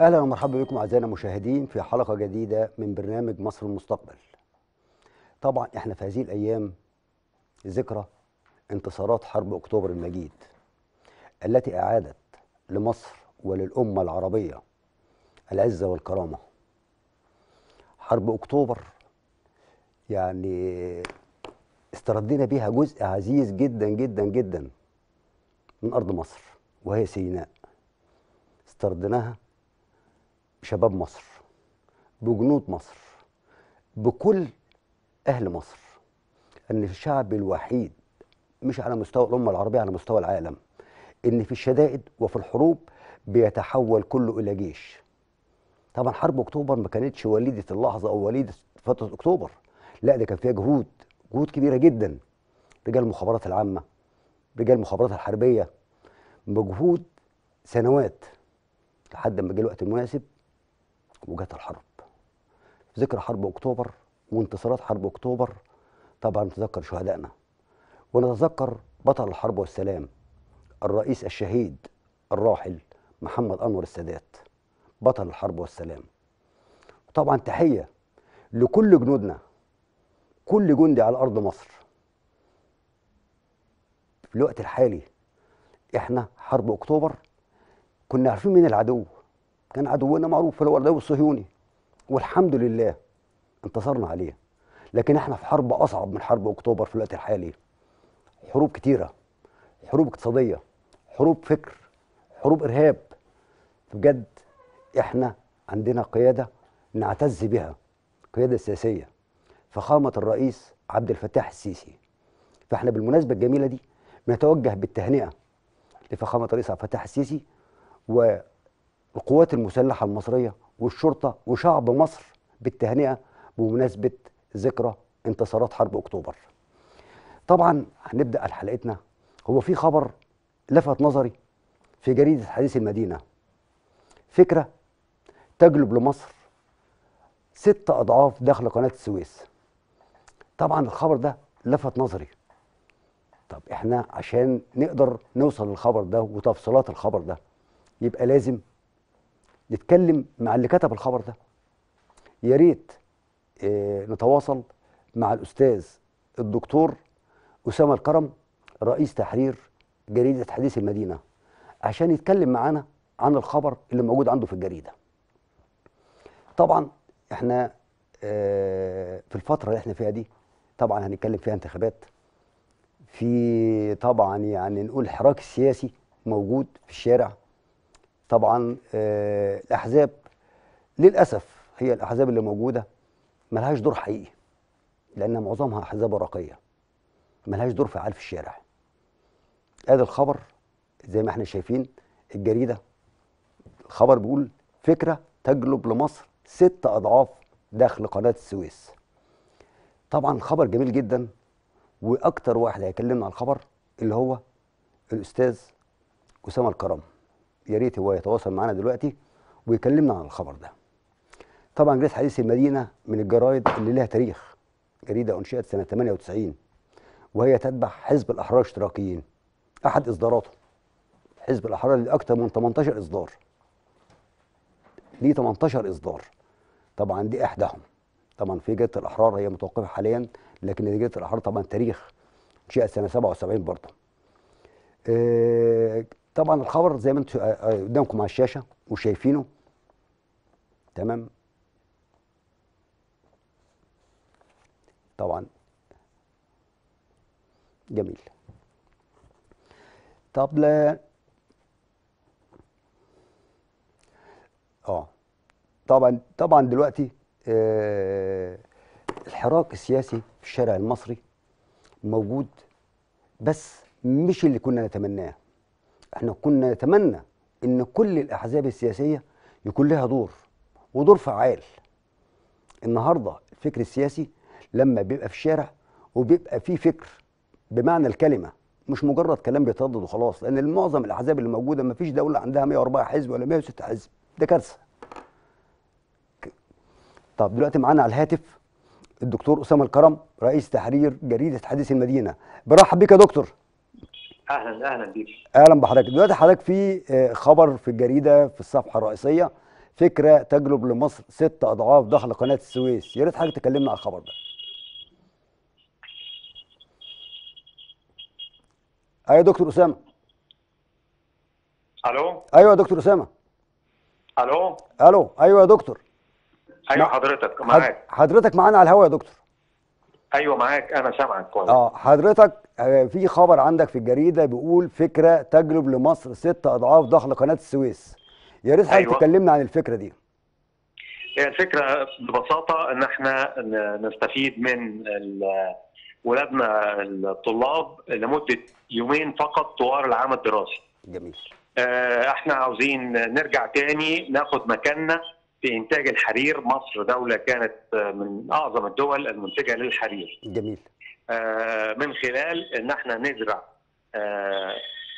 اهلا ومرحبا بكم اعزائنا المشاهدين في حلقه جديده من برنامج مصر المستقبل. طبعا احنا في هذه الايام ذكرى انتصارات حرب اكتوبر المجيد التي اعادت لمصر وللامه العربيه العزه والكرامه. حرب اكتوبر يعني استردينا بها جزء عزيز جدا جدا جدا من ارض مصر وهي سيناء. استردناها بشباب مصر بجنود مصر بكل أهل مصر أن الشعب الوحيد مش على مستوى الأمة العربية على مستوى العالم إن في الشدائد وفي الحروب بيتحول كله إلى جيش طبعا حرب أكتوبر ما كانتش وليدة اللحظة أو وليدة فترة أكتوبر لا ده كان فيها جهود جهود كبيرة جدا رجال المخابرات العامة رجال المخابرات الحربية مجهود سنوات لحد ما جه الوقت المناسب وجت الحرب في ذكرى حرب اكتوبر وانتصارات حرب اكتوبر طبعا نتذكر شهدائنا ونتذكر بطل الحرب والسلام الرئيس الشهيد الراحل محمد انور السادات بطل الحرب والسلام طبعا تحيه لكل جنودنا كل جندي على ارض مصر في الوقت الحالي احنا حرب اكتوبر كنا عارفين مين العدو كان عدونا معروف هو الغلاوي الصهيوني والحمد لله انتصرنا عليه لكن احنا في حرب اصعب من حرب اكتوبر في الوقت الحالي حروب كتيره حروب اقتصاديه حروب فكر حروب ارهاب بجد احنا عندنا قياده نعتز بها قياده سياسيه فخامه الرئيس عبد الفتاح السيسي فاحنا بالمناسبه الجميله دي نتوجه بالتهنئه لفخامه الرئيس عبد الفتاح السيسي و القوات المسلحة المصرية والشرطة وشعب مصر بالتهنئة بمناسبة ذكرى انتصارات حرب أكتوبر طبعا هنبدأ حلقتنا هو في خبر لفت نظري في جريدة حديث المدينة فكرة تجلب لمصر ست أضعاف دخل قناة السويس طبعا الخبر ده لفت نظري طب احنا عشان نقدر نوصل للخبر ده وتفصيلات الخبر ده يبقى لازم نتكلم مع اللي كتب الخبر ده يا ريت آه، نتواصل مع الأستاذ الدكتور أسامة الكرم رئيس تحرير جريدة حديث المدينة عشان يتكلم معانا عن الخبر اللي موجود عنده في الجريدة طبعا احنا آه، في الفترة اللي احنا فيها دي طبعا هنتكلم فيها انتخابات في طبعا يعني نقول حراك سياسي موجود في الشارع طبعا آه، الاحزاب للاسف هي الاحزاب اللي موجوده ملهاش دور حقيقي لان معظمها احزاب ورقيه ملهاش دور فعال في الشارع ادي الخبر زي ما احنا شايفين الجريده الخبر بيقول فكره تجلب لمصر ست اضعاف دخل قناه السويس طبعا الخبر جميل جدا واكتر واحد هيكلمنا على الخبر اللي هو الاستاذ اسامه الكرم يا ريت هو يتواصل معنا دلوقتي ويكلمنا عن الخبر ده. طبعا جريده حديث المدينه من الجرايد اللي لها تاريخ. جريده انشئت سنه 98 وهي تتبع حزب الاحرار الاشتراكيين. احد اصداراته. حزب الاحرار اللي اكثر من 18 اصدار. ليه 18 اصدار. طبعا دي احداهم. طبعا في جريده الاحرار هي متوقفه حاليا لكن جريده الاحرار طبعا تاريخ انشئت سنه 77 برضه. آه، طبعا الخبر زي ما انتم آه، آه، قدامكم على الشاشه وشايفينه تمام طبعا جميل طب لا اه طبعا طبعا دلوقتي آه الحراك السياسي في الشارع المصري موجود بس مش اللي كنا نتمناه احنا كنا نتمنى ان كل الاحزاب السياسيه يكون لها دور ودور فعال النهارده الفكر السياسي لما بيبقى في الشارع وبيبقى فيه فكر بمعنى الكلمه مش مجرد كلام بيتردد وخلاص لان معظم الاحزاب اللي موجوده ما فيش دوله عندها 104 حزب ولا 106 حزب ده كارثه طب دلوقتي معانا على الهاتف الدكتور اسامه الكرم رئيس تحرير جريده حديث المدينه برحب بك يا دكتور اهلا اهلا بيك اهلا بحضرتك دلوقتي حضرتك في آه، خبر في الجريده في الصفحه الرئيسيه فكره تجلب لمصر ست اضعاف دخل قناه السويس يا ريت حضرتك تكلمنا على الخبر ده ايوه دكتور اسامه الو ايوه يا دكتور اسامه الو الو ايوه يا دكتور ايوه نعم. حضرتك معاك حضرتك معانا على الهواء يا دكتور ايوه معاك انا سامعك كويس اه حضرتك آه، في خبر عندك في الجريده بيقول فكره تجلب لمصر ست اضعاف دخل قناه السويس يا ريت حضرتك أيوة. تكلمنا عن الفكره دي هي الفكره ببساطه ان احنا نستفيد من ولادنا الطلاب لمده يومين فقط طوال العام الدراسي جميل آه، احنا عاوزين نرجع تاني ناخد مكاننا في انتاج الحرير مصر دوله كانت من اعظم الدول المنتجه للحرير جميل آه، من خلال ان احنا نزرع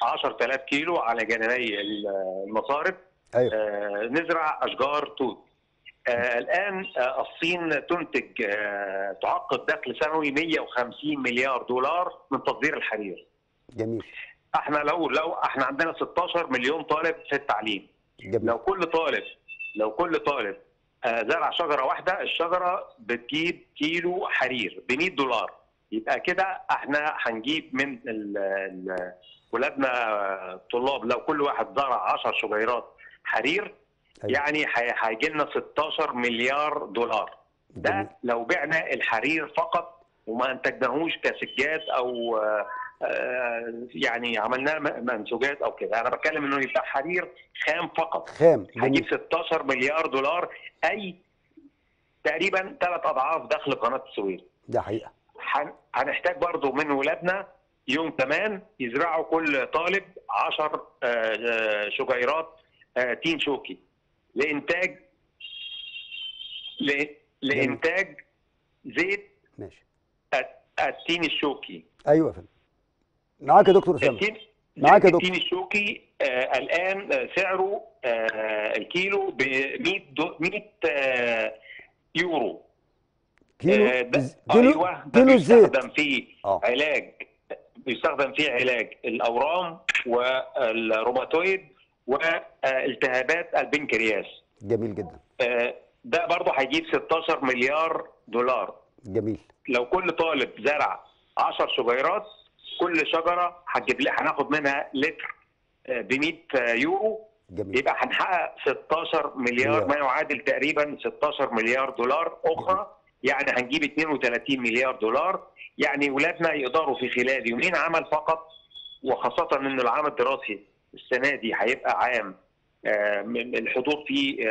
10000 آه، كيلو على جانبي المصارف أيوة. آه، نزرع اشجار توت الان الصين تنتج تعقد دخل سنوي 150 مليار دولار من تصدير الحرير جميل احنا لو لو احنا عندنا 16 مليون طالب في التعليم جميل. لو كل طالب لو كل طالب آه، زرع شجره واحده الشجره بتجيب كيلو حرير ب 100 دولار يبقى كده احنا هنجيب من ولادنا الطلاب آه، لو كل واحد زرع 10 شجيرات حرير أيوة. يعني هيجي لنا 16 مليار دولار ده لو بعنا الحرير فقط وما انتجناهوش كسجاد او آه، آه، يعني عملناه منسوجات او كده انا بتكلم انه يبقى حرير خام فقط خام يعني هجيب 16 مليار دولار اي تقريبا ثلاث اضعاف دخل قناه السويس ده حقيقه هنحتاج برضه من ولادنا يوم كمان يزرعوا كل طالب 10 آه، آه، شجيرات تين شوكي لانتاج لانتاج زيت ماشي التين الشوكي ايوه فندم معاك يا دكتور اسامه معاك يا دكتور التين الشوكي آه الان سعره آه الكيلو ب 100 100 آه يورو كيلو آه ده كيلو أيوة ده بيستخدم فيه آه. علاج بيستخدم فيه علاج الاورام والروماتويد والتهابات البنكرياس جميل جدا آه ده برضه هيجيب 16 مليار دولار جميل لو كل طالب زرع 10 شجيرات كل شجره هتجيب هناخد منها لتر آه، ب 100 آه، يورو جميل. يبقى هنحقق 16 مليار ما يعادل تقريبا 16 مليار دولار اخرى جميل. يعني هنجيب 32 مليار دولار يعني ولادنا يقدروا في خلال يومين عمل فقط وخاصه ان العام الدراسي السنه دي هيبقى عام آه، الحضور فيه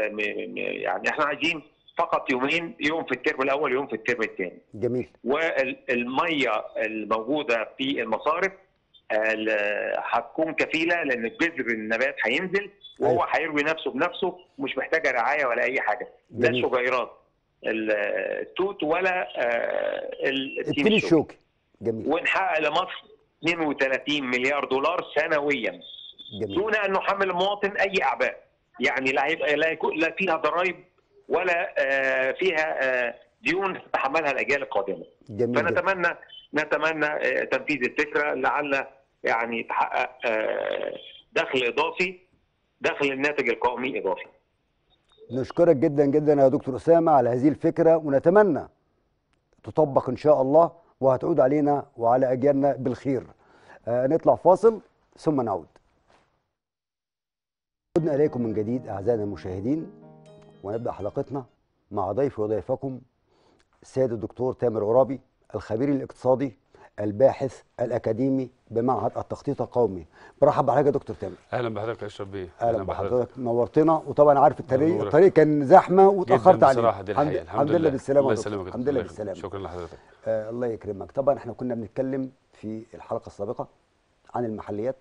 يعني احنا عايزين فقط يومين يوم في الترم الاول ويوم في الترم الثاني. جميل. والميه الموجوده في المصارف هتكون كفيله لان جذر النبات هينزل وهو أيوة. هيروي أيوة. نفسه بنفسه مش محتاجه رعايه ولا اي حاجه. لا شجيرات التوت ولا آه، التين الشوكي. جميل. ونحقق لمصر 32 مليار دولار سنويا. جميل. دون ان نحمل المواطن اي اعباء. يعني لا هيبقى لا, لا فيها ضرائب ولا آه، فيها آه، ديون تتحملها الاجيال القادمه جميل فنتمنى نتمنى آه، تنفيذ الفكره لعل يعني تحقق دخل اضافي دخل الناتج القومي اضافي نشكرك جدا جدا يا دكتور اسامه على هذه الفكره ونتمنى تطبق ان شاء الله وهتعود علينا وعلى اجيالنا بالخير نطلع فاصل ثم نعود عدنا اليكم من جديد اعزائنا المشاهدين ونبدأ حلقتنا مع ضيفي وضيفكم السيد الدكتور تامر عرابي الخبير الاقتصادي الباحث الأكاديمي بمعهد التخطيط القومي برحب بحضرتك يا دكتور تامر اهلا بحضرتك يا اشرف بيه اهلا بحضرتك نورتنا وطبعا عارف الطريق الطريق كان زحمه واتاخرت عليه بصراحه دي الحقيقه الحمد لله بالسلامه الله يسلمك الحمد لله بالسلامه شكرا لحضرتك آه الله يكرمك طبعا احنا كنا بنتكلم في الحلقه السابقه عن المحليات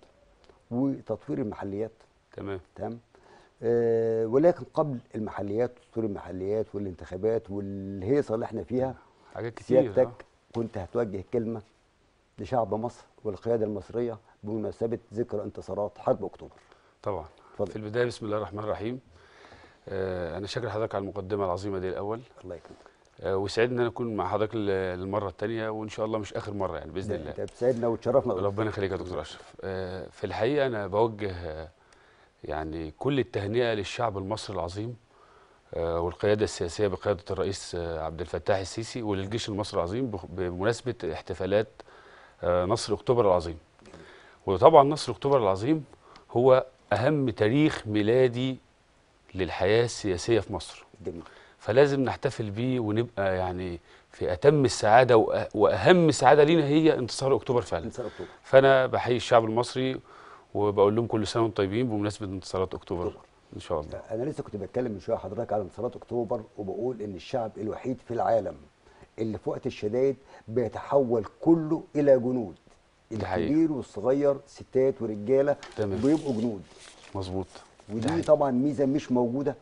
وتطوير المحليات تمام تمام آه، ولكن قبل المحليات وصول المحليات والانتخابات والهيصه اللي احنا فيها حاجات كتير سيادتك آه. كنت هتوجه كلمه لشعب مصر والقياده المصريه بمناسبه ذكرى انتصارات حرب اكتوبر. طبعا فضل. في البدايه بسم الله الرحمن الرحيم. آه، انا شاكر حضرتك على المقدمه العظيمه دي الاول. الله يكرمك. آه وسعيد ان انا اكون مع حضرتك للمره الثانيه وان شاء الله مش اخر مره يعني باذن الله. انت بتسعدنا وتشرفنا. ربنا يخليك يا دكتور اشرف. في الحقيقه انا بوجه يعني كل التهنئه للشعب المصري العظيم آه، والقياده السياسيه بقياده الرئيس آه، عبد الفتاح السيسي وللجيش المصري العظيم بمناسبه احتفالات آه، نصر اكتوبر العظيم. وطبعا نصر اكتوبر العظيم هو اهم تاريخ ميلادي للحياه السياسيه في مصر. فلازم نحتفل بيه ونبقى يعني في اتم السعاده واهم سعاده لينا هي انتصار اكتوبر فعلا. انتصار اكتوبر. فانا بحيي الشعب المصري وبقول لهم كل سنه وانتم طيبين بمناسبه انتصارات اكتوبر ان شاء الله انا لسه كنت بتكلم من شويه حضرتك على انتصارات اكتوبر وبقول ان الشعب الوحيد في العالم اللي في وقت الشدائد بيتحول كله الى جنود الكبير والصغير ستات ورجاله تمام. بيبقوا جنود مظبوط ودي طبعا ميزه مش موجوده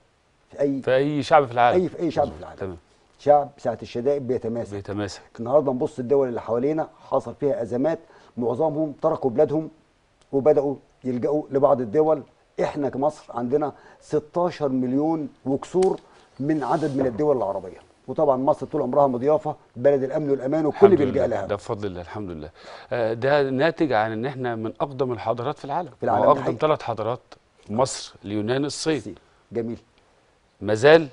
في اي في اي شعب في العالم اي في اي شعب مزبوط. في العالم تمام شعب ساعه الشدائد بيتماسك بيتماسك النهارده نبص الدول اللي حوالينا حصل فيها ازمات معظمهم تركوا بلادهم وبداوا يلجأوا لبعض الدول احنا كمصر عندنا 16 مليون وكسور من عدد من الدول العربيه وطبعا مصر طول عمرها مضيافه بلد الامن والامان والكل بيلجا لها ده بفضل الله الحمد لله آه، ده ناتج عن ان احنا من اقدم الحضارات في العالم في العالم اقدم ثلاث حضارات مصر اليونان الصين جميل مازال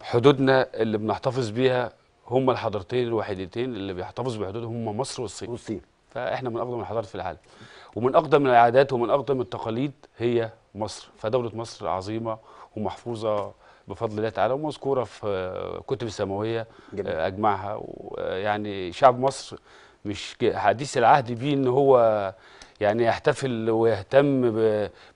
حدودنا اللي بنحتفظ بيها هم الحضارتين الوحيدتين اللي بيحتفظوا بحدودهم هم مصر والصين والصين فاحنا من اقدم الحضارات في العالم ومن أقدم العادات ومن أقدم التقاليد هي مصر فدولة مصر عظيمة ومحفوظة بفضل الله تعالى ومذكورة في كتب السماوية جميل. آه، أجمعها آه، يعني شعب مصر مش حديث العهد بيه ان هو يعني يحتفل ويهتم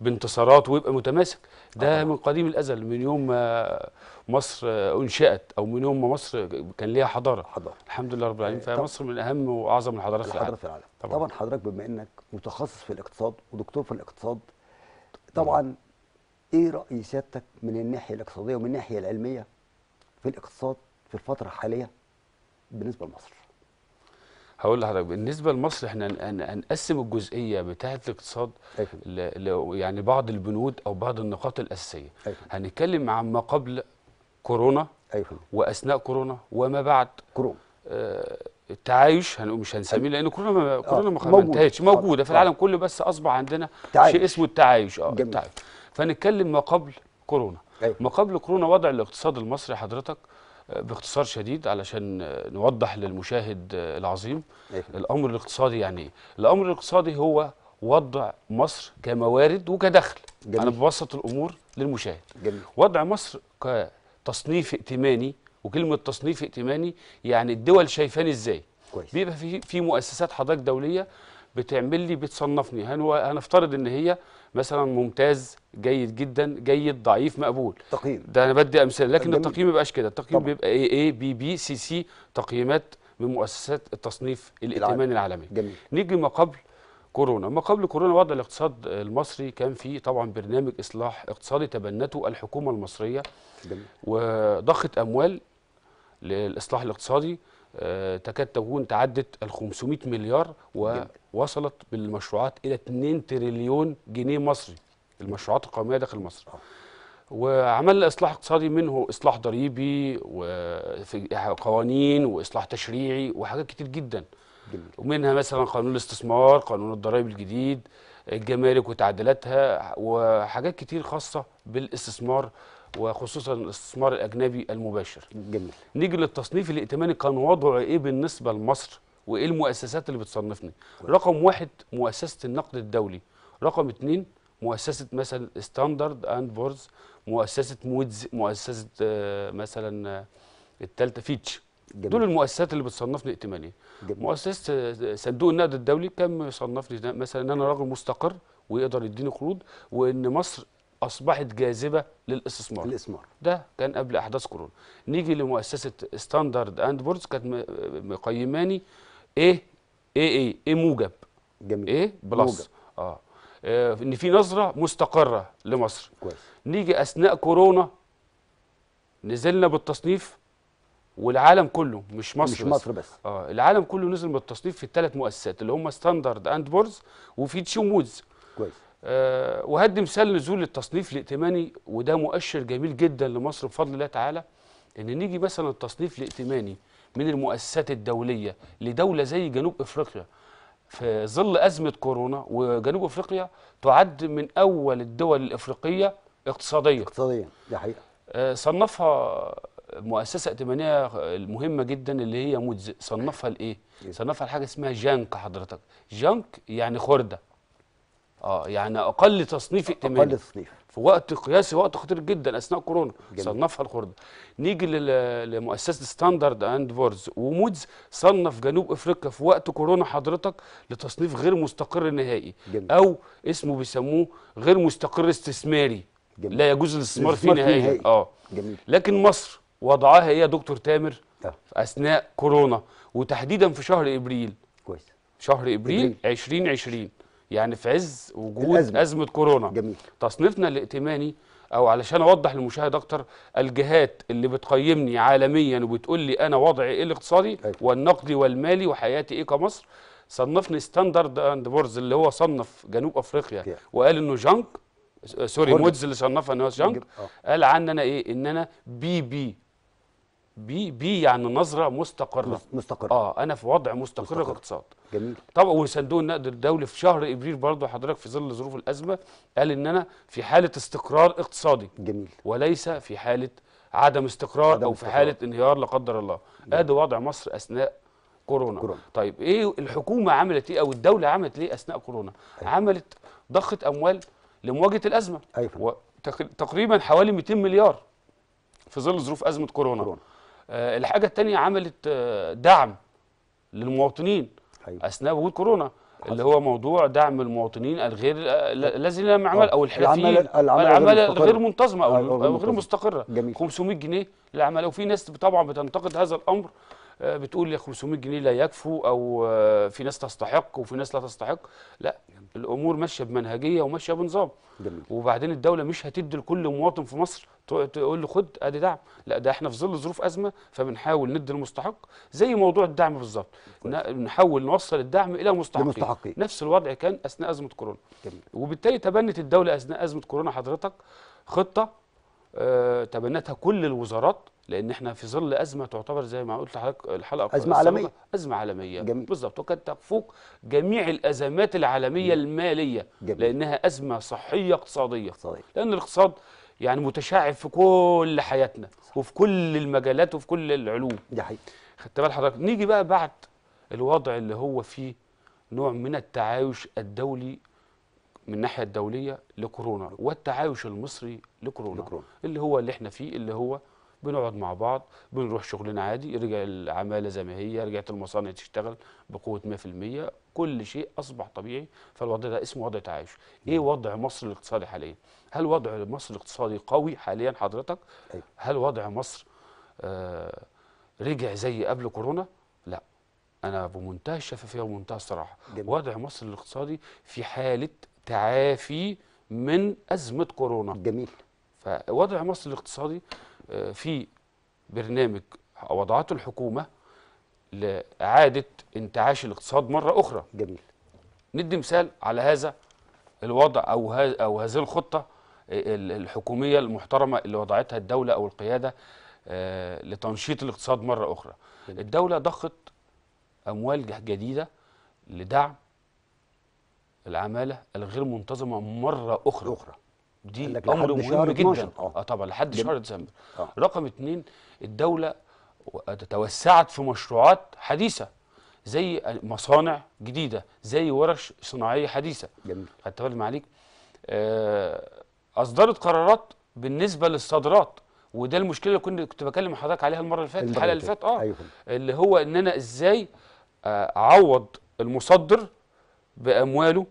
بانتصارات ويبقى متماسك ده آه. من قديم الازل من يوم ما مصر أنشأت او من يوم ما مصر كان ليها حضاره حضارة. الحمد لله رب العالمين فمصر من اهم واعظم الحضارات العالم, في العالم. طبعا, طبعا حضرتك بما انك متخصص في الاقتصاد ودكتور في الاقتصاد طبعا نعم. ايه راي سيادتك من الناحيه الاقتصاديه ومن الناحيه العلميه في الاقتصاد في الفتره الحاليه بالنسبه لمصر هقول لحضرتك بالنسبه لمصر احنا هنقسم الجزئيه بتاعه الاقتصاد أيوة. يعني بعض البنود او بعض النقاط الاساسيه أيوة. هنتكلم عن ما قبل كورونا أيوة. واثناء كورونا وما بعد كورونا آه التعايش هنقول مش هنسميه لان كورونا ما آه، كورونا ما انتهتش موجوده في آه، آه. العالم كله بس اصبح عندنا تعايش. شيء اسمه التعايش اه التعايش فنتكلم ما قبل كورونا أيوه. ما قبل كورونا وضع الاقتصاد المصري حضرتك باختصار شديد علشان نوضح للمشاهد العظيم أيوه. الامر الاقتصادي يعني ايه الامر الاقتصادي هو وضع مصر كموارد وكدخل جميل. انا ببسط الامور للمشاهد جميل. وضع مصر كتصنيف ائتماني وكلمه تصنيف ائتماني يعني الدول شايفاني ازاي كويس. بيبقى في في مؤسسات حضرتك دوليه بتعمل لي بتصنفني هنفترض ان هي مثلا ممتاز جيد جدا جيد ضعيف مقبول تقييم ده انا بدي امثله لكن التقييم ما بيبقاش كده التقييم طبعا. بيبقى اي اي بي بي سي سي تقييمات من مؤسسات التصنيف الائتماني العالمي جميل. نيجي ما قبل كورونا ما قبل كورونا وضع الاقتصاد المصري كان فيه طبعا برنامج اصلاح اقتصادي تبنته الحكومه المصريه جميل. وضخت اموال للاصلاح الاقتصادي آه، تكاد تكون تعدت ال 500 مليار ووصلت بالمشروعات الى 2 تريليون جنيه مصري المشروعات القوميه داخل مصر آه. وعملنا اصلاح اقتصادي منه اصلاح ضريبي وقوانين واصلاح تشريعي وحاجات كتير جدا جميل. ومنها مثلا قانون الاستثمار قانون الضرائب الجديد الجمارك وتعديلاتها وحاجات كتير خاصه بالاستثمار وخصوصا الاستثمار الاجنبي المباشر جميل نيجي للتصنيف الائتماني كان وضعه ايه بالنسبه لمصر وايه المؤسسات اللي بتصنفني رقم واحد مؤسسه النقد الدولي رقم اتنين مؤسسه مثلا ستاندرد اند بورز مؤسسه مودز مؤسسه آه، مثلا آه، الثالثه فيتش جميل. دول المؤسسات اللي بتصنفني ائتمانيا مؤسسه آه، صندوق النقد الدولي كان بيصنفني مثلا ان انا راجل مستقر ويقدر يديني قروض وان مصر اصبحت جاذبه للاستثمار الاستثمار ده كان قبل احداث كورونا نيجي لمؤسسه ستاندرد اند بورز كانت مقيماني ايه ايه ايه ايه موجب جميل ايه بلس موجب. آه. اه ان في نظره مستقره لمصر كويس نيجي اثناء كورونا نزلنا بالتصنيف والعالم كله مش مصر مش بس. مصر بس اه العالم كله نزل بالتصنيف في الثلاث مؤسسات اللي هم ستاندرد اند بورز وفي تشيموز كويس وهدي آه، مثال نزول التصنيف الائتماني وده مؤشر جميل جدا لمصر بفضل الله تعالى ان نيجي مثلا التصنيف الائتماني من المؤسسات الدوليه لدوله زي جنوب افريقيا في ظل ازمه كورونا وجنوب افريقيا تعد من اول الدول الافريقيه اقتصاديا اقتصاديا دي حقيقه آه، صنفها مؤسسه ائتمانيه المهمه جدا اللي هي مودز صنفها لايه؟ إيه؟ صنفها لحاجه اسمها جانك حضرتك جانك يعني خرده اه يعني اقل تصنيف ائتماني اقل تصنيف في وقت قياسي وقت خطير جدا اثناء كورونا جميل. صنفها الخرده نيجي لمؤسسه ستاندرد اند بورز ومودز صنف جنوب افريقيا في وقت كورونا حضرتك لتصنيف غير مستقر نهائي جميل. او اسمه بيسموه غير مستقر استثماري جميل. لا يجوز الاستثمار فيه نهائي اه جميل. لكن مصر وضعها هي دكتور تامر ده. آه. اثناء كورونا وتحديدا في شهر ابريل كويس شهر ابريل 2020 يعني في عز وجود الأزمة. ازمه كورونا جميل. تصنيفنا الائتماني او علشان اوضح للمشاهد اكتر الجهات اللي بتقيمني عالميا وبتقول لي انا وضعي ايه الاقتصادي أي. أيوة. والنقدي والمالي وحياتي ايه كمصر صنفني ستاندرد اند بورز اللي هو صنف جنوب افريقيا yeah. وقال انه جنك آه، سوري مودز اللي صنفها انه جنك آه. قال عننا ايه ان انا بي بي بي بي يعني نظره مستقره مستقره اه انا في وضع مستقر, مستقر. كاقتصاد جميل طبعا وصندوق النقد الدولي في شهر ابريل برضه حضرتك في ظل ظروف الازمه قال ان انا في حاله استقرار اقتصادي جميل وليس في حاله عدم استقرار عدم او في استقرار. حاله انهيار لا قدر الله ادي وضع مصر اثناء كورونا. كورونا طيب ايه الحكومه عملت ايه او الدوله عملت ايه اثناء كورونا أيوة. عملت ضخه اموال لمواجهه الازمه أيوة. تقريبا حوالي 200 مليار في ظل ظروف ازمه كورونا, كورونا. آه، الحاجه الثانيه عملت آه، دعم للمواطنين حقيقي. اثناء وجود كورونا حسن. اللي هو موضوع دعم المواطنين الغير آه، الذين لم يعمل او الحرفيين العماله الغير منتظمه او غير مستقره جميل. 500 جنيه للعماله وفي ناس طبعا بتنتقد هذا الامر آه، بتقول يا 500 جنيه لا يكفوا او آه، في ناس تستحق وفي ناس لا تستحق لا الامور ماشيه بمنهجيه وماشيه بنظام جميل. وبعدين الدوله مش هتدي لكل مواطن في مصر تقول له خد ادي دعم لا ده احنا في ظل ظروف ازمه فبنحاول ندي المستحق زي موضوع الدعم بالظبط نحاول نوصل الدعم الى مستحقين نفس الوضع كان اثناء ازمه كورونا جميل. وبالتالي تبنت الدوله اثناء ازمه كورونا حضرتك خطه آه، تبنتها كل الوزارات لان احنا في ظل ازمه تعتبر زي ما قلت لحضرتك الحلقه ازمه عالميه ازمه عالميه بالظبط وقد تفوق جميع الازمات العالميه جميل. الماليه جميل. لانها ازمه صحيه اقتصاديه صحيح. لان الاقتصاد يعني متشعب في كل حياتنا صح. وفي كل المجالات وفي كل العلوم ده حقيقي خدت بال حضرتك نيجي بقى بعد الوضع اللي هو فيه نوع من التعايش الدولي من الناحيه الدوليه لكورونا نعم. والتعايش المصري لكورونا, لكورونا. اللي هو اللي احنا فيه اللي هو بنقعد مع بعض بنروح شغلنا عادي رجع العماله زي ما هي رجعت المصانع تشتغل بقوه 100% كل شيء اصبح طبيعي فالوضع ده اسمه وضع تعايش ايه نعم. وضع مصر الاقتصادي حاليا هل وضع مصر الاقتصادي قوي حاليا حضرتك أيوة. هل وضع مصر آه رجع زي قبل كورونا لا انا بمنتهى الشفافيه ومنتهى الصراحه جميل. وضع مصر الاقتصادي في حاله تعافي من ازمه كورونا جميل فوضع مصر الاقتصادي في برنامج وضعته الحكومه لاعاده انتعاش الاقتصاد مره اخرى جميل ندي مثال على هذا الوضع او او هذه الخطه الحكوميه المحترمه اللي وضعتها الدوله او القياده آه، لتنشيط الاقتصاد مره اخرى جميل. الدوله ضخت اموال جديده لدعم العماله الغير منتظمه مره اخرى, أخرى. دي امر مهم جدا آه. اه طبعا لحد شهر ديسمبر آه. رقم اثنين الدوله توسعت في مشروعات حديثه زي مصانع جديده زي ورش صناعيه حديثه جميل خدت بالك معاليك آه، اصدرت قرارات بالنسبه للصادرات وده المشكله اللي كنت كنت بكلم حضرتك عليها المره اللي فاتت الحلقه اللي فاتت اه أيوه. اللي هو ان انا ازاي اعوض المصدر بامواله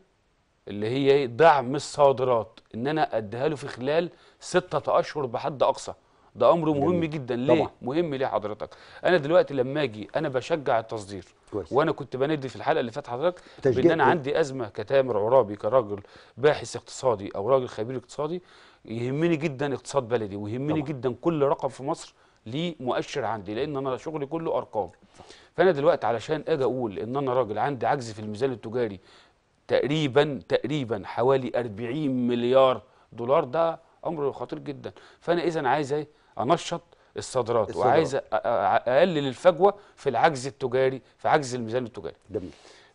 اللي هي دعم الصادرات ان انا اديها له في خلال ستة اشهر بحد اقصى ده امر مهم جميل. جدا ليه طبعا. مهم ليه حضرتك انا دلوقتي لما اجي انا بشجع التصدير كويس. وانا كنت بندي في الحلقه اللي فاتت حضرتك بان انا عندي ازمه كتامر عرابي كراجل باحث اقتصادي او راجل خبير اقتصادي يهمني جدا اقتصاد بلدي ويهمني طبعا. جدا كل رقم في مصر ليه مؤشر عندي لان انا شغلي كله ارقام فانا دلوقتي علشان اجي اقول ان انا راجل عندي عجز في الميزان التجاري تقريبا تقريبا حوالي 40 مليار دولار ده امر خطير جدا فانا اذا عايز ايه انشط الصادرات وعايز اقلل الفجوه في العجز التجاري في عجز الميزان التجاري جميل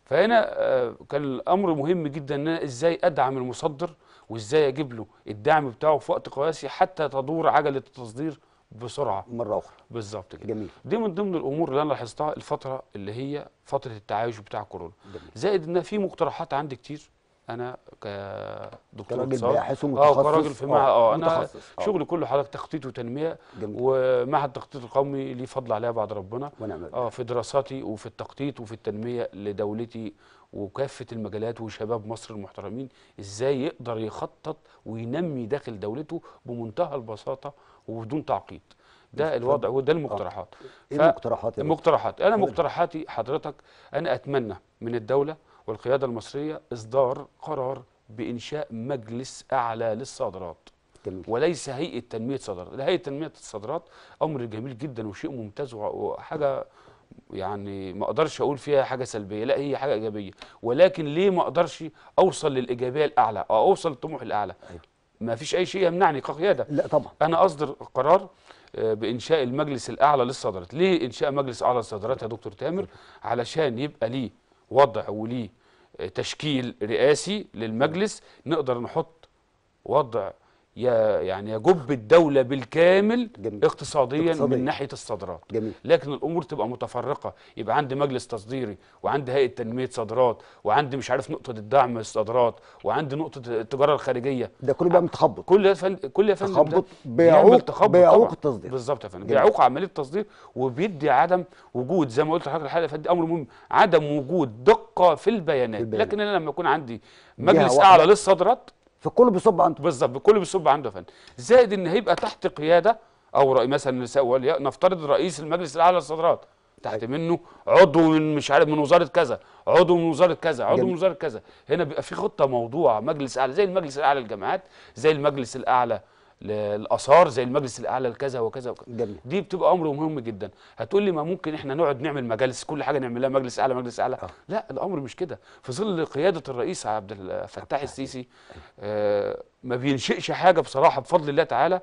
فهنا آه، كان الامر مهم جدا ان انا ازاي ادعم المصدر وازاي اجيب له الدعم بتاعه في وقت قياسي حتى تدور عجله التصدير بسرعه مره اخرى بالظبط كده جميل دي من ضمن الامور اللي انا لاحظتها الفتره اللي هي فتره التعايش بتاع كورونا جميل. زائد ان في مقترحات عندي كتير انا كدكتور كراجل باحث آه، ومتخصص اه كراجل في آه، معهد اه انا آه. شغلي كله حضرتك تخطيط وتنميه جميل. ومعهد التخطيط القومي ليه فضل عليها بعد ربنا ونعم اه في دراساتي وفي التخطيط وفي التنميه لدولتي وكافه المجالات وشباب مصر المحترمين ازاي يقدر يخطط وينمي داخل دولته بمنتهى البساطه وبدون تعقيد ده الوضع وده آه. المقترحات ايه المقترحات المقترحات انا مقترحاتي حضرتك انا اتمنى من الدوله والقياده المصريه اصدار قرار بانشاء مجلس اعلى للصادرات جميل. وليس هيئه تنميه صادرات هيئه تنميه الصادرات امر جميل جدا وشيء ممتاز وحاجه يعني ما اقدرش اقول فيها حاجه سلبيه لا هي حاجه ايجابيه ولكن ليه ما اقدرش اوصل للايجابيه الاعلى او اوصل للطموح الاعلى أيوه. ما فيش اي شيء يمنعني كقياده لا طبعا انا اصدر قرار آه، بانشاء المجلس الاعلى للصدرات ليه انشاء مجلس اعلى للصدرات يا دكتور تامر علشان يبقى ليه وضع وليه آه، تشكيل رئاسي للمجلس نقدر نحط وضع يعني يجب الدولة بالكامل جميل. اقتصاديا اقتصادي. من ناحية الصادرات جميل. لكن الأمور تبقى متفرقة يبقى عندي مجلس تصديري وعندي هيئة تنمية صادرات وعندي مش عارف نقطة الدعم الصادرات وعندي نقطة التجارة الخارجية ده كله بقى متخبط كل يا كل يا فندم تخبط بيعوق بيعوق التصدير بالظبط يا فندم بيعوق عملية التصدير وبيدي عدم وجود زي ما قلت لحضرتك الحلقة اللي أمر مهم عدم وجود دقة في البيانات, البيانات. لكن أنا لما يكون عندي مجلس أعلى للصادرات فكله بيصب عنده بالظبط كله بيصب عنده يا فندم زائد ان هيبقى تحت قياده او رأي مثلا نفترض رئيس المجلس الاعلى للصادرات تحت أيوة. منه عضو من مش عارف من وزاره كذا عضو من وزاره كذا عضو جميل. من وزاره كذا هنا بيبقى في خطه موضوعه مجلس اعلى زي المجلس الاعلى للجامعات زي المجلس الاعلى للاثار زي المجلس الاعلى لكذا وكذا وكذا جميل. دي بتبقى امر مهم جدا هتقول لي ما ممكن احنا نقعد نعمل مجالس كل حاجه نعملها مجلس اعلى مجلس اعلى أه. لا الامر مش كده في ظل قياده الرئيس عبد الفتاح السيسي آه ما بينشئش حاجه بصراحه بفضل الله تعالى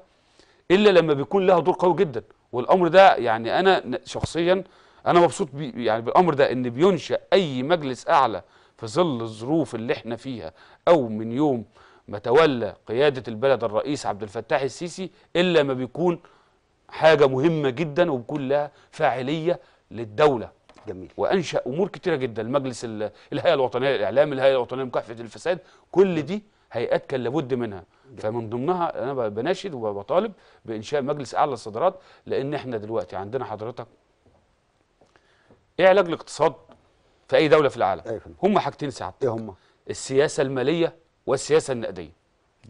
الا لما بيكون لها دور قوي جدا والامر ده يعني انا شخصيا انا مبسوط بي يعني بالامر ده ان بينشا اي مجلس اعلى في ظل الظروف اللي احنا فيها او من يوم ما تولى قيادة البلد الرئيس عبد الفتاح السيسي إلا ما بيكون حاجة مهمة جدا وبيكون لها فاعلية للدولة جميل. وأنشأ أمور كتيرة جدا المجلس الهيئة الوطنية للإعلام الهيئة الوطنية لمكافحة الفساد كل دي هيئات كان لابد منها جميل. فمن ضمنها أنا بناشد وبطالب بإنشاء مجلس أعلى الصدرات لأن إحنا دلوقتي عندنا حضرتك إيه علاج الاقتصاد في أي دولة في العالم؟ أيوة. هم حاجتين سعادتك إيه هم؟ السياسة المالية والسياسه النقديه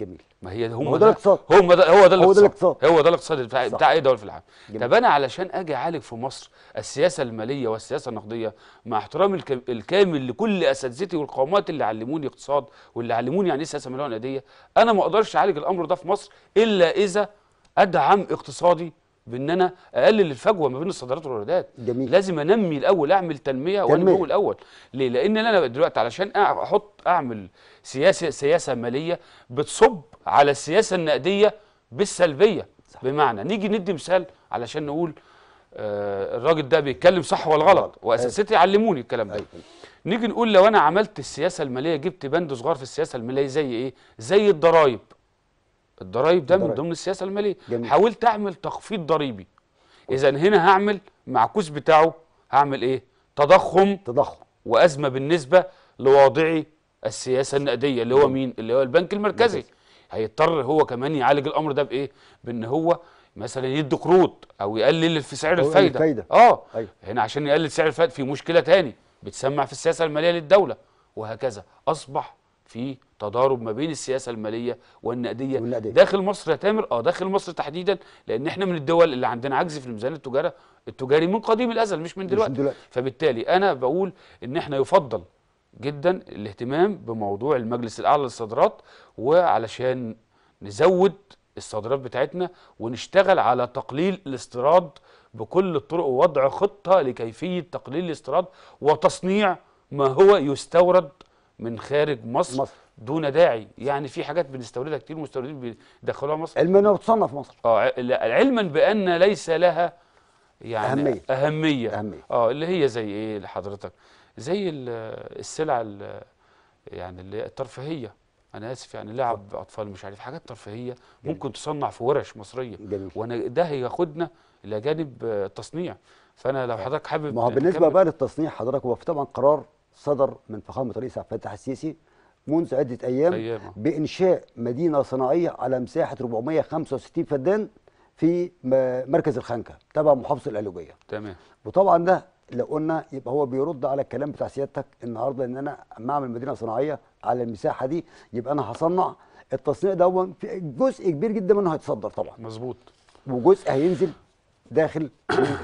جميل ما هي هم ده الاقتصاد هم ده هو ده هو ده الاقتصاد هو ده الاقتصاد بتاع, بتاع اي دوله في العالم طب انا علشان اجي اعالج في مصر السياسه الماليه والسياسه النقديه مع احترامي الكامل لكل اساتذتي والقومات اللي علموني اقتصاد واللي علموني يعني ايه سياسه ماليه ونقديه انا ما اقدرش اعالج الامر ده في مصر الا اذا ادعم اقتصادي بان انا اقلل الفجوه ما بين الصادرات والواردات جميل لازم انمي الاول اعمل تنميه وانمي الاول ليه لان انا دلوقتي علشان احط اعمل سياسه سياسه ماليه بتصب على السياسه النقديه بالسلبيه صح. بمعنى نيجي ندي مثال علشان نقول آه الراجل ده بيتكلم صح ولا غلط أيوة. واساتذتي علموني الكلام ده أيوة. نيجي نقول لو انا عملت السياسه الماليه جبت بند صغير في السياسه الماليه زي ايه زي الضرايب الضرايب ده من ضمن السياسه الماليه جميل. حاولت اعمل تخفيض ضريبي اذا هنا هعمل معكوس بتاعه هعمل ايه تضخم تضخم وازمه بالنسبه لواضعي السياسه النقديه اللي هو مين اللي هو البنك المركزي مركزي. هيضطر هو كمان يعالج الامر ده بايه بان هو مثلا يدي قروض او يقلل في سعر الفايده الفايده اه أيوه. هنا عشان يقلل سعر الفايده في مشكله تاني بتسمع في السياسه الماليه للدوله وهكذا اصبح في تضارب ما بين السياسه الماليه والنقديه, والنقدية. داخل مصر يا تامر اه داخل مصر تحديدا لان احنا من الدول اللي عندنا عجز في الميزان التجاري التجاري من قديم الازل مش من دلوقتي, مش دلوقتي. فبالتالي انا بقول ان احنا يفضل جدا الاهتمام بموضوع المجلس الاعلى للصادرات وعلشان نزود الصادرات بتاعتنا ونشتغل على تقليل الاستيراد بكل الطرق ووضع خطه لكيفيه تقليل الاستيراد وتصنيع ما هو يستورد من خارج مصر, مصر. دون داعي يعني في حاجات بنستوردها كتير مستوردين بيدخلوها مصر علما بتصنف مصر اه علما بان ليس لها يعني اهميه اهميه, أهمية. اه اللي هي زي ايه لحضرتك زي السلع يعني اللي الترفيهيه انا اسف يعني لعب اطفال مش عارف حاجات ترفيهيه جميل. ممكن تصنع في ورش مصريه جميل. وانا ده هياخدنا الى جانب آه، التصنيع فانا لو آه. حضرتك حابب ما هو بالنسبه بقى للتصنيع حضرتك هو في طبعا قرار صدر من فخامه الرئيس عبد الفتاح السيسي منذ عده ايام أيامة. بانشاء مدينه صناعيه على مساحه 465 فدان في مركز الخنكه تبع محافظه الالوبيه تمام وطبعا ده لو قلنا يبقى هو بيرد على الكلام بتاع سيادتك النهارده ان انا اما اعمل مدينه صناعيه على المساحه دي يبقى انا هصنع التصنيع ده في جزء كبير جدا منه هيتصدر طبعا مظبوط وجزء هينزل داخل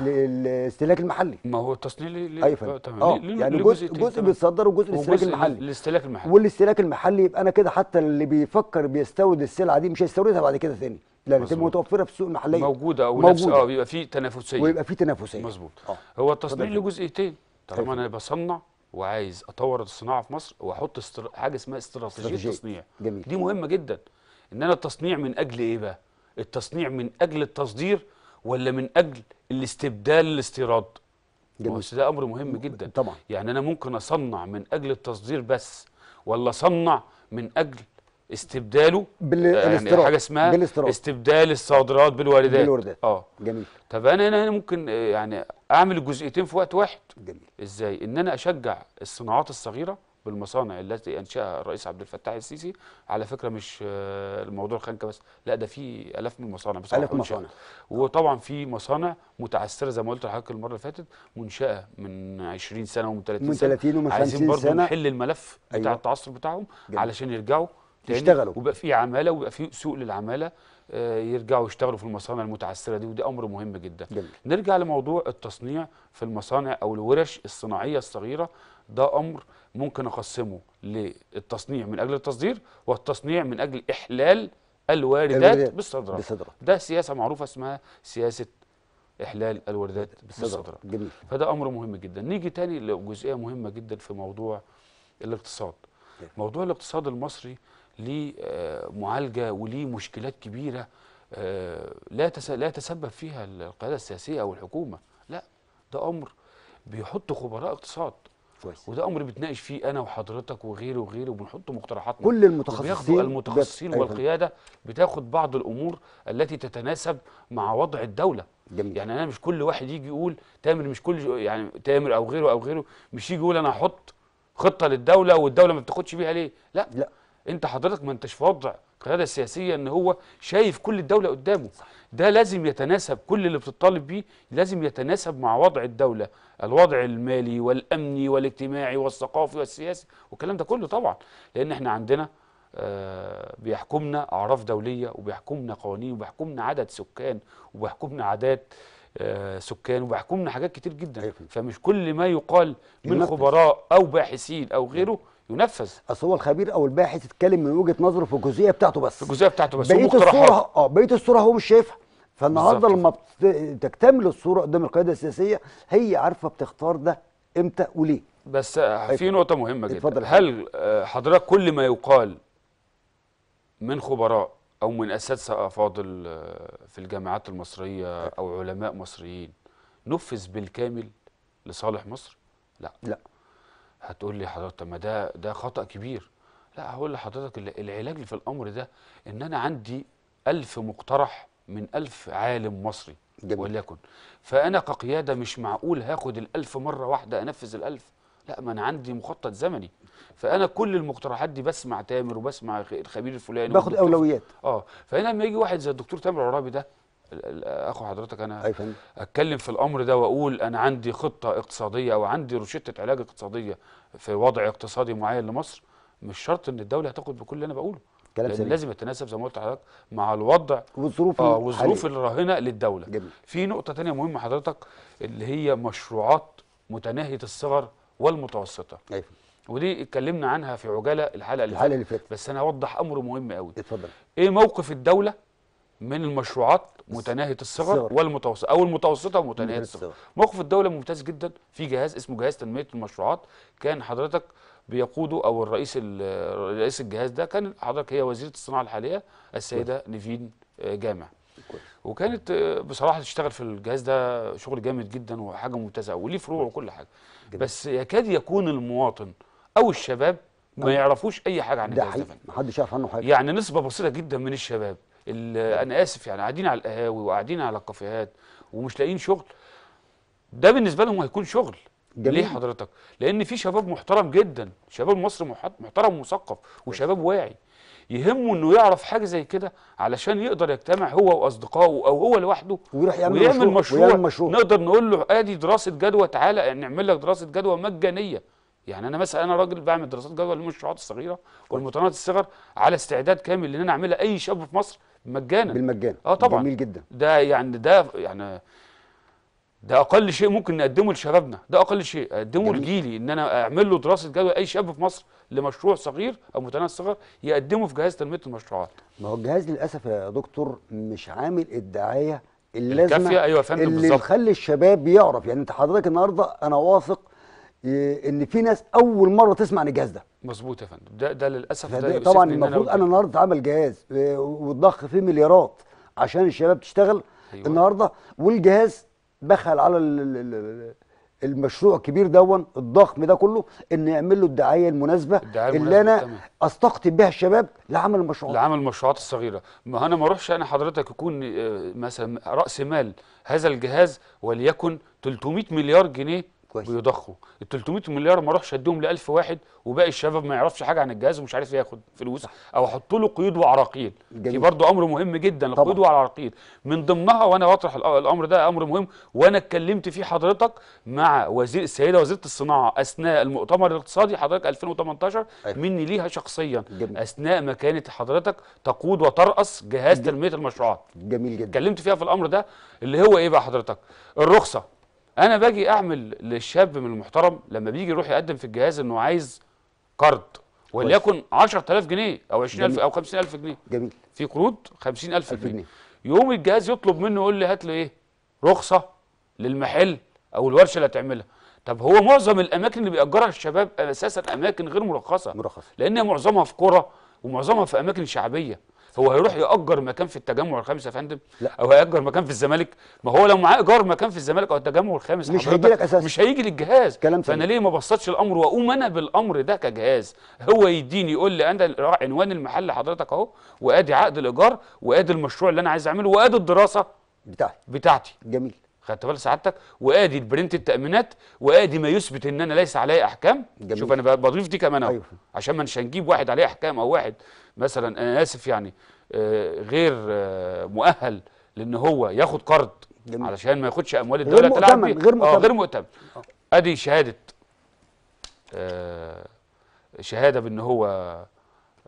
الاستهلاك المحلي ما هو التصنيع ليه ايوه تمام اه يعني جزء جزء بيتصدر وجزء الاستهلاك المحلي الاستهلاك المحلي والاستهلاك المحلي يبقى انا كده حتى اللي بيفكر بيستورد السلعه دي مش هيستوردها بعد كده ثاني لا تبقى متوفره في السوق المحليه موجوده او موجودة. اه بيبقى في تنافسيه ويبقى في تنافسيه مظبوط آه. هو التصنيع له جزئيتين طالما انا بصنع وعايز اطور الصناعه في مصر واحط استر... حاجه اسمها استراتيجيه تصنيع جميل. دي مهمه جدا ان انا التصنيع من اجل ايه بقى التصنيع من اجل التصدير ولا من اجل الاستبدال الاستيراد بس ده امر مهم جدا طبعا يعني انا ممكن اصنع من اجل التصدير بس ولا اصنع من اجل استبداله بال... يعني حاجه اسمها بالاستراد. استبدال الصادرات بالواردات بالواردات اه جميل طب انا هنا ممكن آه، يعني اعمل الجزئيتين في وقت واحد جميل ازاي ان انا اشجع الصناعات الصغيره بالمصانع التي انشاها الرئيس عبد الفتاح السيسي على فكره مش آه، الموضوع خانكه بس لا ده في الاف من المصانع بس الاف مصانع وطبعا في مصانع متعثره زي ما قلت لحضرتك المره اللي فاتت منشاه من 20 سنه ومن 30 سنه من 30 ومن 50 سنه عايزين برضه نحل الملف أيوة. بتاع التعثر بتاعهم جميل. علشان يرجعوا يشتغلوا ويبقى في عماله ويبقى في سوق للعماله آه، يرجعوا يشتغلوا في المصانع المتعثره دي وده امر مهم جدا جميل. نرجع لموضوع التصنيع في المصانع او الورش الصناعيه الصغيره ده امر ممكن اقسمه للتصنيع من اجل التصدير والتصنيع من اجل احلال الواردات بالصدرة. بالصدرة ده سياسه معروفه اسمها سياسه احلال الواردات بالصدرة, جميل. فده امر مهم جدا نيجي تاني لجزئيه مهمه جدا في موضوع الاقتصاد جميل. طيب. موضوع الاقتصاد المصري ليه معالجه وليه مشكلات كبيره آه، لا لا يتسبب فيها القياده السياسيه او الحكومه لا ده امر بيحط خبراء اقتصاد كويس. وده امر بتناقش فيه انا وحضرتك وغيره وغيره وبنحط مقترحاتنا كل المتخصصين بياخدوا المتخصصين والقياده بتاخد بعض الامور التي تتناسب مع وضع الدوله جميل. يعني انا مش كل واحد يجي يقول تامر مش كل يعني تامر او غيره او غيره مش يجي يقول انا هحط خطه للدوله والدوله ما بتاخدش بيها ليه لا, لا. انت حضرتك ما انتش في وضع القياده السياسيه ان هو شايف كل الدوله قدامه ده لازم يتناسب كل اللي بتطالب بيه لازم يتناسب مع وضع الدوله الوضع المالي والامني والاجتماعي والثقافي والسياسي والكلام ده كله طبعا لان احنا عندنا آه، بيحكمنا اعراف دوليه وبيحكمنا قوانين وبيحكمنا عدد سكان وبيحكمنا عادات آه، سكان وبيحكمنا حاجات كتير جدا أيوة. فمش كل ما يقال من خبراء او باحثين او غيره أيوة. ينفذ اصل هو الخبير او الباحث اتكلم من وجهه نظره في الجزئيه بتاعته بس في الجزئيه بتاعته بس بقيه الصوره اه بقيه الصوره هو مش شايفها فالنهارده لما تكتمل الصوره قدام القياده السياسيه هي عارفه بتختار ده امتى وليه بس في نقطه مهمه جدا هل آه، حضرتك كل ما يقال من خبراء او من اساتذه افاضل آه، في الجامعات المصريه او علماء مصريين نفذ بالكامل لصالح مصر لا لا هتقول لي حضرتك ما ده ده خطا كبير لا هقول لحضرتك العلاج في الامر ده ان انا عندي ألف مقترح من ألف عالم مصري جميل. وليكن فأنا كقيادة مش معقول هاخد الألف مرة واحدة أنفذ الألف لا ما أنا عندي مخطط زمني فأنا كل المقترحات دي بسمع تامر وبسمع الخبير الفلاني باخد أولويات اه فهنا لما يجي واحد زي الدكتور تامر عرابي ده اخو حضرتك انا أيوة اتكلم في الامر ده واقول انا عندي خطه اقتصاديه او عندي روشته علاج اقتصاديه في وضع اقتصادي معين لمصر مش شرط ان الدوله هتاخد بكل اللي انا بقوله كلام لان لازم يتناسب زي ما قلت لحضرتك مع الوضع والظروف اه والظروف الراهنه للدوله جميل. في نقطه ثانيه مهمه حضرتك اللي هي مشروعات متناهيه الصغر والمتوسطه أيوة. ودي اتكلمنا عنها في عجاله الحلقه اللي الحلقه اللي فاتت بس انا اوضح امر مهم قوي اتفضل ايه موقف الدوله من المشروعات متناهيه الصغر والمتوسطه او المتوسطه ومتناهيه الصغر موقف الدوله ممتاز جدا في جهاز اسمه جهاز تنميه المشروعات كان حضرتك بيقوده او الرئيس رئيس الجهاز ده كان حضرتك هي وزيره الصناعه الحاليه السيده نيفين آه، جامع وكانت آه، بصراحه تشتغل في الجهاز ده شغل جامد جدا وحاجه ممتازه وليه فروع وكل حاجه جميل. بس يكاد يكون المواطن او الشباب ما نعم. يعرفوش اي حاجه عن الجهاز ده محدش يعرف عنه حاجه يعني نسبه بسيطه جدا من الشباب انا اسف يعني قاعدين على القهاوي وقاعدين على الكافيهات ومش لاقيين شغل ده بالنسبه لهم هيكون شغل جميل. ليه حضرتك لان في شباب محترم جدا شباب مصر محترم ومثقف وشباب واعي يهمه انه يعرف حاجه زي كده علشان يقدر يجتمع هو واصدقائه او هو لوحده ويروح يعمل, ويعمل مشروع, مشروع. ويعمل مشروع نقدر نقول له ادي دراسه جدوى تعالى نعمل لك دراسه جدوى مجانيه يعني انا مثلا انا راجل بعمل دراسات جدوى للمشروعات الصغيره والمتناهيات الصغر على استعداد كامل ان انا اعملها اي شاب في مصر مجانا بالمجان اه طبعا جميل جدا ده يعني ده يعني ده اقل شيء ممكن نقدمه لشبابنا ده اقل شيء اقدمه لجيلي ان انا اعمل له دراسه جدوى اي شاب في مصر لمشروع صغير او متناهي الصغر يقدمه في جهاز تنميه المشروعات ما هو الجهاز للاسف يا دكتور مش عامل الدعايه اللازمه الكافيه ايوه يا فندم بالظبط اللي تخلي الشباب يعرف يعني انت حضرتك النهارده انا واثق إيه، ان في ناس اول مره تسمع عن الجهاز ده مظبوط يا فندم ده ده للاسف ده, طبعا المفروض انا النهارده عامل جهاز إيه، والضخ فيه مليارات عشان الشباب تشتغل أيوة. النهارده والجهاز بخل على المشروع الكبير دون الضخم ده كله ان يعمل له الدعايه المناسبه الدعاية اللي انا تمام. استقطب بها الشباب لعمل المشروعات لعمل المشروعات الصغيره ما انا ما اروحش انا حضرتك يكون آه، مثلا راس مال هذا الجهاز وليكن 300 مليار جنيه كويس بيضخوا ال 300 مليار ما اروحش اديهم ل 1000 واحد وباقي الشباب ما يعرفش حاجه عن الجهاز ومش عارف ياخد فلوس صح. او احط له قيود وعراقيل دي برضه امر مهم جدا القيود والعراقيل من ضمنها وانا بطرح الامر ده امر مهم وانا اتكلمت فيه حضرتك مع وزير السيده وزيره الصناعه اثناء المؤتمر الاقتصادي حضرتك 2018 أيوة. مني ليها شخصيا جميل. اثناء ما كانت حضرتك تقود وترأس جهاز جميل. تنميه المشروعات جميل جدا اتكلمت فيها في الامر ده اللي هو ايه بقى حضرتك الرخصه انا باجي اعمل للشاب من المحترم لما بيجي يروح يقدم في الجهاز انه عايز قرض وليكن 10000 جنيه او 20000 او 50000 جنيه جميل في قروض 50000 جنيه. جنيه يوم الجهاز يطلب منه يقول لي هات لي ايه رخصه للمحل او الورشه اللي هتعملها طب هو معظم الاماكن اللي بيأجرها الشباب اساسا اماكن غير مرخصه مرخصه لان معظمها في قرى ومعظمها في اماكن شعبيه هو هيروح يأجر مكان في التجمع الخامس يا فندم لا. او هيأجر مكان في الزمالك ما هو لو معاه ايجار مكان في الزمالك او التجمع الخامس مش هيجي لك اساسا مش هيجي للجهاز كلام فانا ليه ما بصتش الامر واقوم انا بالامر ده كجهاز هو يديني يقول لي انا عنوان المحل حضرتك اهو وادي عقد الايجار وادي المشروع اللي انا عايز اعمله وادي الدراسه بتاعتي بتاعتي جميل خدت بال سعادتك وادي البرنت التامينات وادي ما يثبت ان انا ليس علي احكام جميل. شوف انا بضيف دي كمان اهو أيوة. عشان ما هنجيب واحد عليه احكام او واحد مثلا انا اسف يعني آه، غير آه، مؤهل لان هو ياخد قرض جميل. علشان ما ياخدش اموال الدوله غير مؤتمن. غير مؤتمن آه غير مؤتمن آه. ادي شهاده آه شهاده بان هو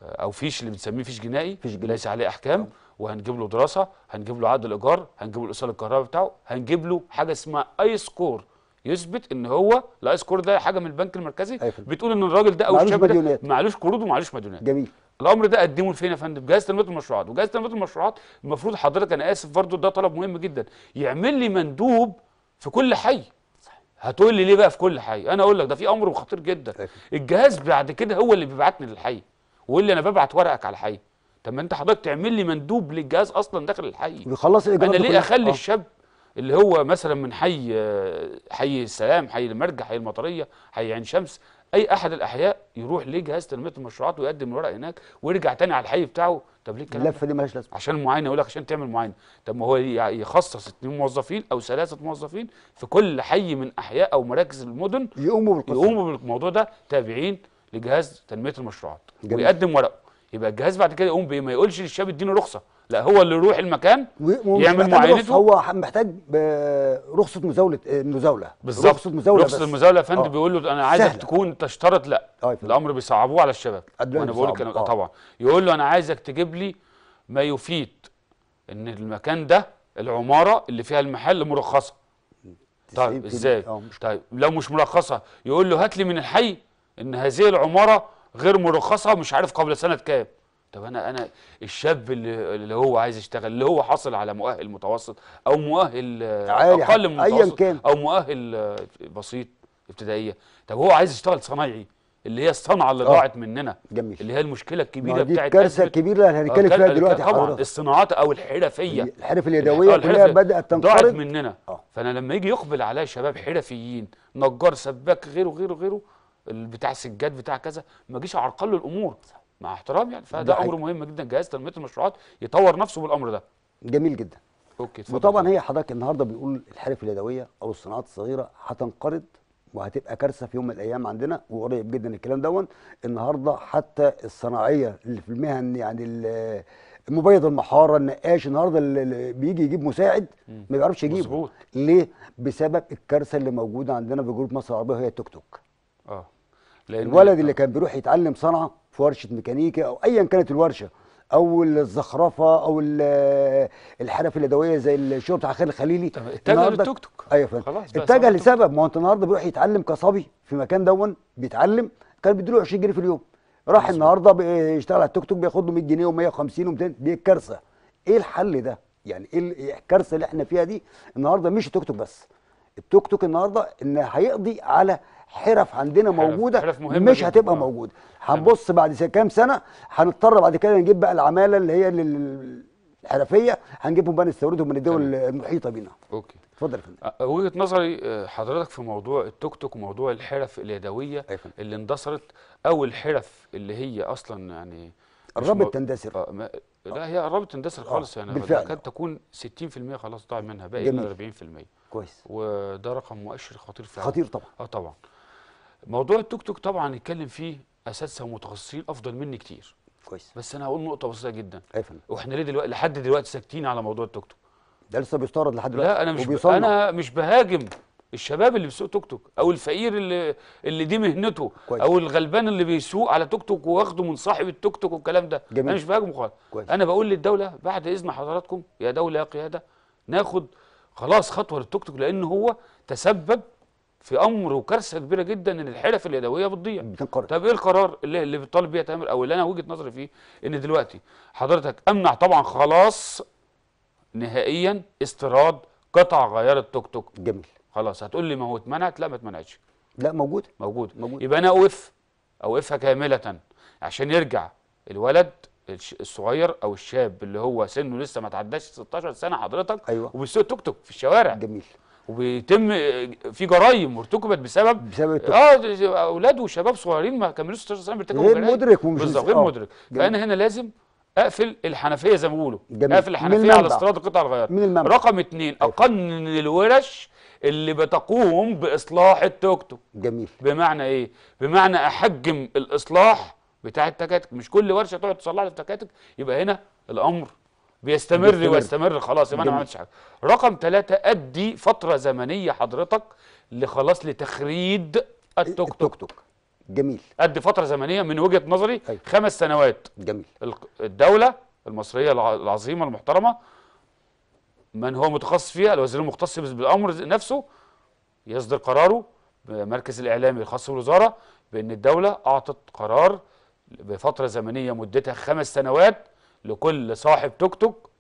او فيش اللي بنسميه فيش جنائي فيش جنائي. ليس عليه احكام أوه. وهنجيب له دراسه هنجيب له عقد الايجار هنجيب له الايصال الكهربائي بتاعه هنجيب له حاجه اسمها اي سكور يثبت ان هو الاي سكور ده حاجه من البنك المركزي بتقول ان الراجل ده او الشاب ده معلوش قروض ومعلوش مديونات جميل الامر ده قدمه لفين يا فندم جهاز تنميه المشروعات وجهاز تنميه المشروعات المفروض حضرتك انا اسف برضه ده طلب مهم جدا يعمل لي مندوب في كل حي هتقول لي ليه بقى في كل حي انا اقول لك ده في امر خطير جدا الجهاز بعد كده هو اللي بيبعتني للحي ويقول لي انا ببعت ورقك على الحي طب ما انت حضرتك تعمل لي مندوب للجهاز اصلا داخل الحي بيخلص الاجراءات انا ليه اخلي آه. الشاب اللي هو مثلا من حي حي السلام حي المرجح حي المطريه حي عين شمس اي احد الاحياء يروح لجهاز تنميه المشروعات ويقدم الورق هناك ويرجع تاني على الحي بتاعه طب ليه الكلام اللفه دي مالهاش لازمه عشان المعاينه يقول لك عشان تعمل معاينه طب ما هو يخصص اثنين موظفين او ثلاثه موظفين في كل حي من احياء او مراكز المدن يقوموا بالقصة. يقوموا بالموضوع ده تابعين لجهاز تنميه المشروعات جميل. ويقدم ورقه يبقى الجهاز بعد كده يقوم بايه ما يقولش للشاب اديني رخصه لا هو اللي يروح المكان يعمل معاينته هو محتاج رخصه مزاوله آه، مزاوله بالظبط رخصه مزاوله رخصه المزاوله يا فندم آه. بيقول له انا عايزك تكون تشترط لا آه، الامر بيصعبوه على الشباب انا بقول لك طبعا يقول له انا عايزك تجيب لي ما يفيد ان المكان ده العماره اللي فيها المحل مرخصه طيب ازاي طيب لو مش مرخصه يقول له هات لي من الحي ان هذه العماره غير مرخصه ومش عارف قبل سنه كام طب انا انا الشاب اللي, اللي هو عايز يشتغل اللي هو حاصل على مؤهل متوسط او مؤهل آه، عالي اقل من متوسط او مؤهل آه، بسيط ابتدائيه طب هو عايز يشتغل صنايعي اللي هي الصنعه اللي آه. ضاعت مننا جميل. اللي هي المشكله الكبيره دي بتاعت كارثه كبيره اللي هنتكلم فيها دلوقتي طبعا حضرتك. الصناعات او الحرفيه الحرف اليدويه كلها بدات تنقرض ضاعت مننا أوه. فانا لما يجي يقبل عليا شباب حرفيين نجار سباك غيره غيره غيره بتاع السجاد بتاع كذا ما جيش عرقل الامور مع احترامي يعني فده امر مهم جدا جهاز تنميه المشروعات يطور نفسه بالامر ده جميل جدا اوكي تفضل وطبعا هي حضرتك النهارده بنقول الحرف اليدويه او الصناعات الصغيره هتنقرض وهتبقى كارثه في يوم من الايام عندنا وقريب جدا الكلام دون النهارده حتى الصناعيه اللي في المهن يعني مبيض المحاره النقاش النهارده اللي بيجي يجيب مساعد ما بيعرفش يجيبه ليه بسبب الكارثه اللي موجوده عندنا في جروب مصر العربيه وهي التوك توك اه لأن الولد اللي كان بيروح يتعلم صنعه في ورشه ميكانيكا او ايا كانت الورشه او الزخرفه او الحرف اليدويه زي الشغل بتاع خالد الخليلي اتجه للتوك توك ايوه فاهم اتجه لسبب ما هو انت النهارده بيروح يتعلم كصبي في مكان دون بيتعلم كان بيديله 20 جنيه في اليوم راح بس النهارده بيشتغل على التوك توك بياخد له 100 جنيه و150 و200 دي كارثه ايه الحل ده؟ يعني إيه, ايه الكارثه اللي احنا فيها دي؟ النهارده مش التوك توك بس التوك توك النهارده ان هيقضي على حرف عندنا موجوده حرف مش هتبقى جدا. آه. موجوده هنبص بعد كام سنه هنضطر بعد كده نجيب بقى العماله اللي هي الحرفيه هنجيبهم بقى نستوردهم من الدول المحيطه بينا اوكي اتفضل يا فندم آه، وجهه نظري آه، حضرتك في موضوع التوك توك وموضوع الحرف اليدويه أيفن. اللي اندثرت او الحرف اللي هي اصلا يعني قربت تندثر آه ما... لا هي قربت تندثر خالص يعني بالفعل كانت تكون 60% خلاص ضاع منها باقي 40% كويس وده رقم مؤشر خطير فعلا خطير طبعا اه طبعا موضوع التوك توك طبعا نتكلم فيه اساتذه ومتخصصين افضل مني كتير كويس بس انا هقول نقطه بسيطه جدا ايوه واحنا ليه دلوقتي لحد دلوقتي ساكتين على موضوع التوك توك ده لسه بيستورد لحد دلوقتي لا انا مش وبيصنع. انا مش بهاجم الشباب اللي بيسوق توك توك او الفقير اللي اللي دي مهنته كويس. او الغلبان اللي بيسوق على توك توك واخده من صاحب التوك توك والكلام ده جميل. انا مش بهاجمه خالص كويس. انا بقول للدوله بعد اذن حضراتكم يا دوله يا قياده ناخد خلاص خطوه للتوك توك لان هو تسبب في امر وكارثه كبيره جدا ان الحرف اليدويه بتضيع طب ايه القرار اللي اللي بيطالب بيه تامر او اللي انا وجهه نظري فيه ان دلوقتي حضرتك امنع طبعا خلاص نهائيا استيراد قطع غيار التوك توك جميل خلاص هتقول لي ما هو اتمنعت لا ما اتمنعتش لا موجوده موجوده موجود. يبقى انا اوقف اوقفها كامله عشان يرجع الولد الصغير او الشاب اللي هو سنه لسه ما تعداش 16 سنه حضرتك أيوة. وبيسوق توك توك في الشوارع جميل وبيتم في جرائم ارتكبت بسبب بسبب اه اولاد وشباب صغيرين ما كملوش 16 سنه بيرتكبوا غير مدرك ومش بالظبط غير آه، مدرك فانا هنا لازم اقفل الحنفيه زي ما بيقولوا اقفل الحنفيه على استيراد القطع الغيار رقم اثنين أيوه. اقنن الورش اللي بتقوم باصلاح التوك توك جميل بمعنى ايه بمعنى احجم الاصلاح بتاع التكاتك مش كل ورشه تقعد تصلح التكاتك يبقى هنا الامر بيستمر, ويستمر خلاص يبقى انا ما عملتش حاجه رقم ثلاثة ادي فتره زمنيه حضرتك لخلاص لتخريد التوك توك, توك. جميل ادي فتره زمنيه من وجهه نظري أيوة. خمس سنوات جميل الدوله المصريه العظيمه المحترمه من هو متخصص فيها الوزير المختص بالامر نفسه يصدر قراره بمركز الاعلامي الخاص بالوزاره بان الدوله اعطت قرار بفتره زمنيه مدتها خمس سنوات لكل صاحب توك توك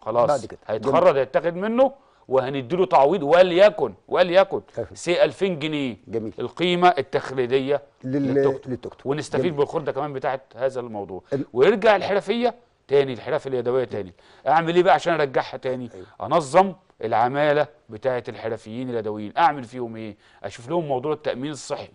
خلاص هيتخرج هيتاخد منه وهنديله تعويض وليكن وليكن سي 2000 جنيه جميل. القيمه التخليديه لل... للتوك توك ونستفيد بالخرده كمان بتاعه هذا الموضوع ال... ويرجع الحرفيه تاني الحرف اليدويه تاني اعمل ايه بقى عشان ارجعها تاني أيوه. انظم العماله بتاعه الحرفيين اليدويين اعمل فيهم ايه اشوف لهم موضوع التامين الصحي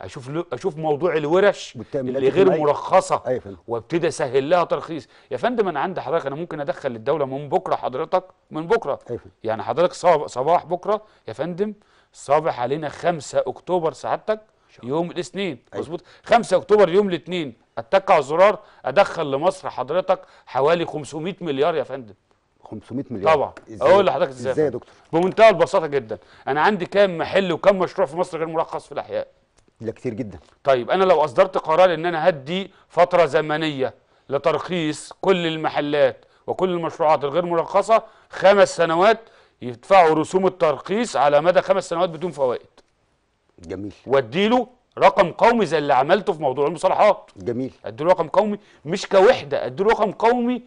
اشوف اشوف موضوع الورش اللي غير مرخصه أيوة، وابتدي اسهل لها ترخيص يا فندم انا عندي حضرتك انا ممكن ادخل للدوله من بكره حضرتك من بكره أيوة، يعني حضرتك صباح بكره يا فندم صباح علينا 5 اكتوبر سعادتك يوم الاثنين أيوة. مظبوط 5 اكتوبر يوم الاثنين اتك على الزرار ادخل لمصر حضرتك حوالي 500 مليار يا فندم 500 مليار طبعا اقول لحضرتك ازاي ازاي يا دكتور بمنتهى البساطه جدا انا عندي كام محل وكام مشروع في مصر غير مرخص في الاحياء لا كتير جدا طيب انا لو اصدرت قرار ان انا هدي فتره زمنيه لترخيص كل المحلات وكل المشروعات الغير مرخصه خمس سنوات يدفعوا رسوم الترخيص على مدى خمس سنوات بدون فوائد جميل واديله رقم قومي زي اللي عملته في موضوع المصالحات جميل اديله رقم قومي مش كوحده اديله رقم قومي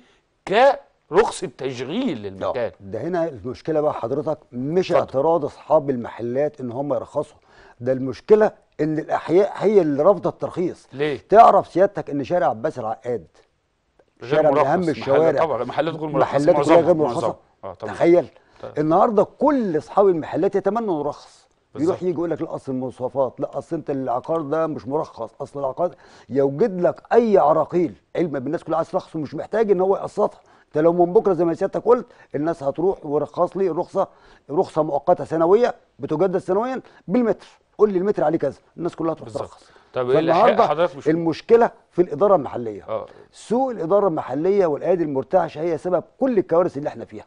كرخصه تشغيل للمكان ده هنا المشكله بقى حضرتك مش فضل. اعتراض اصحاب المحلات ان هم يرخصوا ده المشكله ان الاحياء هي اللي رافضه الترخيص ليه تعرف سيادتك ان شارع عباس العقاد شارع من اهم الشوارع طبعا محلات غير مرخصه محلات غير مرخصه آه تخيل طبعا. النهارده كل اصحاب المحلات يتمنوا الرخص يروح يجي يقول لك لا اصل المواصفات لا اصل انت العقار ده مش مرخص اصل العقار يوجد لك اي عراقيل علما بالناس كلها عايز رخص ومش محتاج ان هو يقسطها أنت لو من بكره زي ما سيادتك قلت الناس هتروح ورخص لي رخصه رخصه مؤقته سنويه بتجدد سنويا بالمتر قول لي المتر عليه كذا الناس كلها تروح ترخص طب ايه اللي مش... المشكله في الاداره المحليه أوه. سوء الاداره المحليه والايادي المرتعشه هي سبب كل الكوارث اللي احنا فيها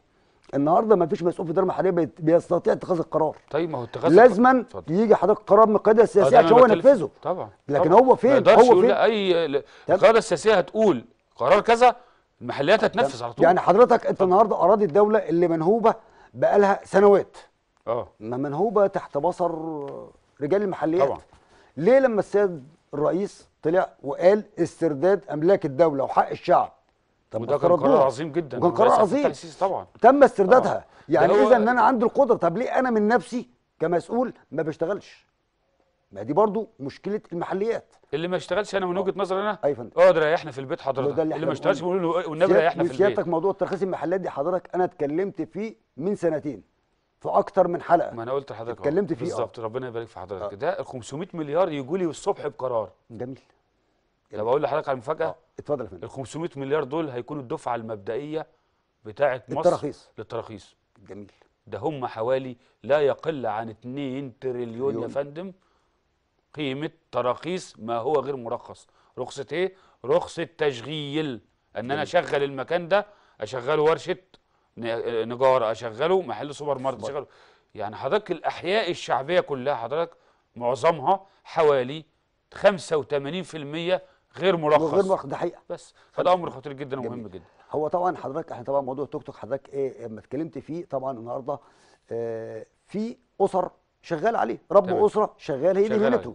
النهارده ما فيش مسؤول في الاداره المحليه بيستطيع اتخاذ القرار طيب ما هو اتخاذ لازما يجي حضرتك قرار من القياده السياسيه عشان هو ينفذه طبعا لكن طبعا. هو فين ما هو فين اي القياده السياسيه هتقول قرار كذا المحليات هتنفذ على طول يعني حضرتك انت النهارده اراضي الدوله اللي منهوبه بقالها سنوات اه منهوبه تحت بصر رجال المحليات طبعا ليه لما السيد الرئيس طلع وقال استرداد املاك الدوله وحق الشعب طب وده كان قرار عظيم جدا وكان قرار عظيم طبعا تم استردادها يعني اذا ان انا عندي القدره طب ليه انا من نفسي كمسؤول ما بشتغلش ما دي برضو مشكله المحليات اللي ما اشتغلش انا من وجهه نظري انا ايوه اقعد ريحنا في البيت حضرتك اللي, اللي ما اشتغلش بيقول والنبي ريحنا في البيت سيادتك موضوع ترخيص المحلات دي حضرتك انا اتكلمت فيه من سنتين في اكتر من حلقه ما انا قلت لحضرتك اتكلمت فيه بالظبط ربنا يبارك في حضرتك آه. ده 500 مليار يجوا لي الصبح بقرار جميل لو بقول لحضرتك على المفاجاه آه. اتفضل يا فندم ال 500 مليار دول هيكونوا الدفعه المبدئيه بتاعه مصر للتراخيص للتراخيص جميل ده هم حوالي لا يقل عن 2 تريليون يا فندم قيمه تراخيص ما هو غير مرخص رخصه ايه رخصه تشغيل ان انا اشغل المكان ده اشغله ورشه آه، نجاره اشغله محل سوبر ماركت اشغله يعني حضرتك الاحياء الشعبيه كلها حضرتك معظمها حوالي 85% غير مرخص غير مرخص ده حقيقه بس فده امر خطير جدا ومهم جدا هو طبعا حضرتك احنا طبعا موضوع التوك توك حضرتك ايه لما اتكلمت فيه طبعا النهارده آه في اسر شغال عليه رب طبعا. اسره شغال هي دي أه.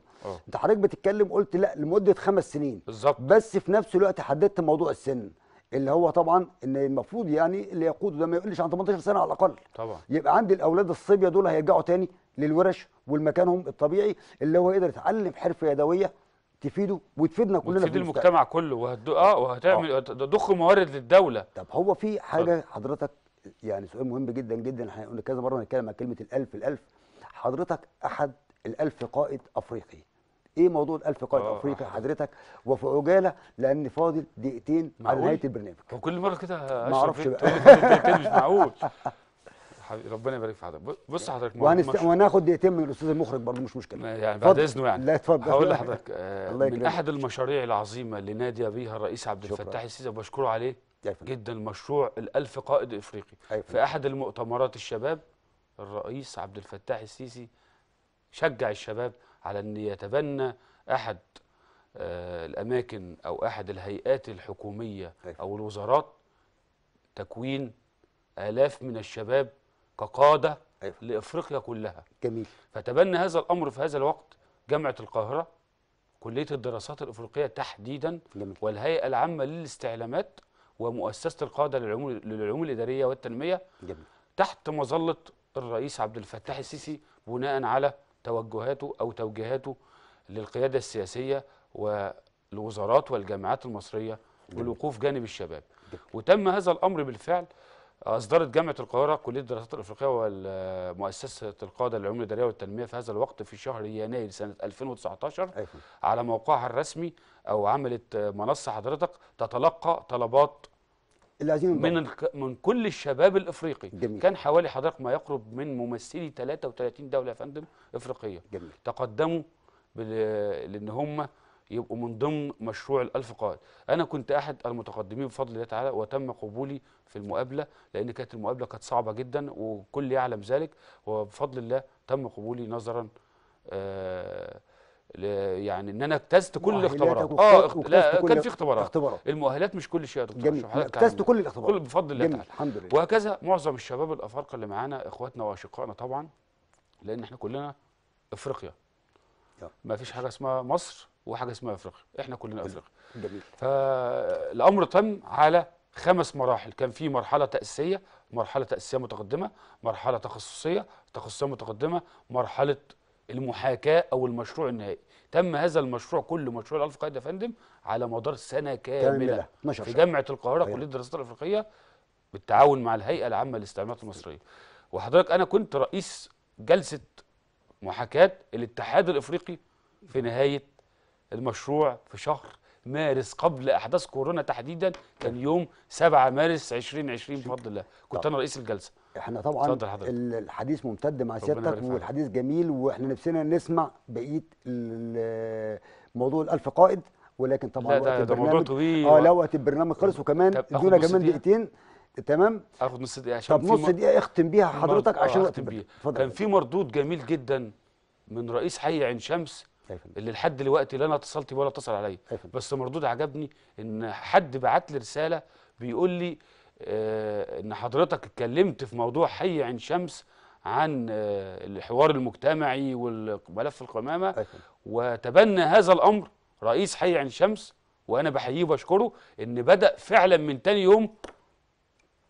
انت حضرتك بتتكلم قلت لا لمده خمس سنين بالظبط بس في نفس الوقت حددت موضوع السن اللي هو طبعا ان المفروض يعني اللي يقوده ده ما يقلش عن 18 سنه على الاقل طبعا يبقى عندي الاولاد الصبيه دول هيرجعوا تاني للورش والمكانهم الطبيعي اللي هو يقدر يتعلم حرفه يدويه تفيده وتفيدنا كلنا في المجتمع كله وهد... اه وهتعمل آه. موارد للدوله طب هو في حاجه طب. حضرتك يعني سؤال مهم جدا جدا احنا كذا مره نتكلم عن كلمه الالف الالف حضرتك احد الالف قائد افريقي ايه موضوع الالف قائد آه. افريقيا حضرتك وفي عجاله لان فاضل دقيقتين على نهايه البرنامج وكل مره كده ما اعرفش بقى مش معقول ربنا يبارك في حضرتك بص حضرتك وهنست... وهناخد دقيقتين من الاستاذ المخرج برضه مش مشكله يعني بعد اذنه يعني لا اتفضل هقول لحضرتك آه من احد المشاريع العظيمه اللي نادى بها الرئيس عبد الفتاح السيسي وبشكره عليه جدا مشروع الألف قائد افريقي أيوة. في احد المؤتمرات الشباب الرئيس عبد الفتاح السيسي شجع الشباب على أن يتبنى أحد آه، الأماكن أو أحد الهيئات الحكومية أيوة. أو الوزارات تكوين آلاف من الشباب كقادة أيوة. لإفريقيا كلها جميل فتبنى هذا الأمر في هذا الوقت جامعة القاهرة كلية الدراسات الإفريقية تحديدا جميل. والهيئة العامة للاستعلامات ومؤسسة القادة للعلوم, الإدارية والتنمية جميل. تحت مظلة الرئيس عبد الفتاح السيسي بناء على توجهاته أو توجيهاته للقيادة السياسية والوزارات والجامعات المصرية والوقوف جانب الشباب وتم هذا الأمر بالفعل أصدرت جامعة القاهرة كلية الدراسات الأفريقية ومؤسسة القادة للعلوم الإدارية والتنمية في هذا الوقت في شهر يناير سنة 2019 أيوة. على موقعها الرسمي أو عملت منصة حضرتك تتلقى طلبات الذين من من كل الشباب الافريقي جميل. كان حوالي حضرتك ما يقرب من ممثلي 33 دوله يا فندم افريقيه جميل. تقدموا لان هم يبقوا من ضمن مشروع الألف قائد أنا كنت أحد المتقدمين بفضل الله تعالى وتم قبولي في المقابلة لأن كانت المقابلة كانت صعبة جدا وكل يعلم ذلك وبفضل الله تم قبولي نظرا آه يعني ان انا اجتزت كل الاختبارات اه اخت... لا كان في اختبارات. اختبارات المؤهلات مش كل شيء يا دكتور جميل اجتزت كل الاختبارات كل بفضل الله تعالى الحمد لله وهكذا معظم الشباب الافارقه اللي معانا اخواتنا واشقائنا طبعا لان احنا كلنا افريقيا ما فيش حاجه اسمها مصر وحاجه اسمها افريقيا احنا كلنا افريقيا جميل فالامر تم على خمس مراحل كان في مرحله تاسيسيه مرحله تاسيسيه متقدمه مرحله تخصصيه تخصصيه متقدمه مرحله المحاكاه او المشروع النهائي تم هذا المشروع كل مشروع الالف قائد يا فندم على مدار سنه كامله في جامعه القاهره كليه الدراسات الافريقيه بالتعاون مع الهيئه العامه للاستعمارات المصريه وحضرتك انا كنت رئيس جلسه محاكاه الاتحاد الافريقي في نهايه المشروع في شهر مارس قبل احداث كورونا تحديدا كان يوم 7 مارس 2020 بفضل الله كنت انا رئيس الجلسه احنا طبعا الحديث ممتد مع سيادتك والحديث جميل واحنا نفسنا نسمع بقيه موضوع الالف قائد ولكن طبعا لا وقت البرنامج اه لا وقت البرنامج خلص وكمان ادونا كمان دقيقتين تمام اخد نص دقيقه عشان طب نص دقيقه اختم بيها حضرتك آه، عشان اختم بيها كان في مردود جميل جدا من رئيس حي عين شمس اللي لحد دلوقتي لا انا اتصلت ولا اتصل عليا بس مردود عجبني ان حد بعت لي رساله بيقول لي آه، ان حضرتك اتكلمت في موضوع حي عين شمس عن آه، الحوار المجتمعي وملف القمامه وتبنى أيوة. هذا الامر رئيس حي عين شمس وانا بحييه وبشكره ان بدا فعلا من تاني يوم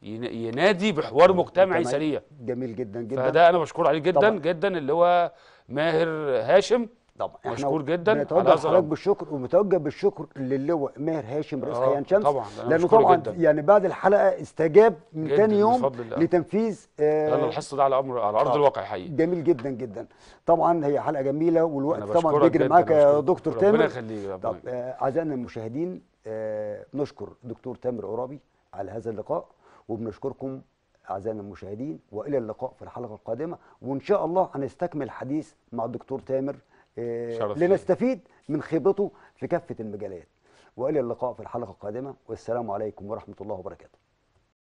ينادي بحوار مجتمعي سريع جميل جدا جدا فده انا بشكره عليه جدا طبعا. جدا اللي هو ماهر هاشم طبعا مشكور جدا بنتوجه لحضرتك بالشكر ومتوجه بالشكر للواء ماهر هاشم رئيس حيان آه، شمس طبعا لانه طبعا جداً. يعني بعد الحلقه استجاب من ثاني يوم لتنفيذ آه الحصه ده على امر على ارض الواقع حقيقي جميل جدا جدا طبعا هي حلقه جميله والوقت طبعا بيجري معاك يا دكتور تامر ربنا يخليك طب آه، اعزائنا آه المشاهدين آه نشكر دكتور تامر عرابي على هذا اللقاء وبنشكركم أعزائنا المشاهدين وإلى اللقاء في الحلقة القادمة وإن شاء الله هنستكمل الحديث مع الدكتور تامر إيه، لنستفيد من خبرته في كافه المجالات والى اللقاء في الحلقه القادمه والسلام عليكم ورحمه الله وبركاته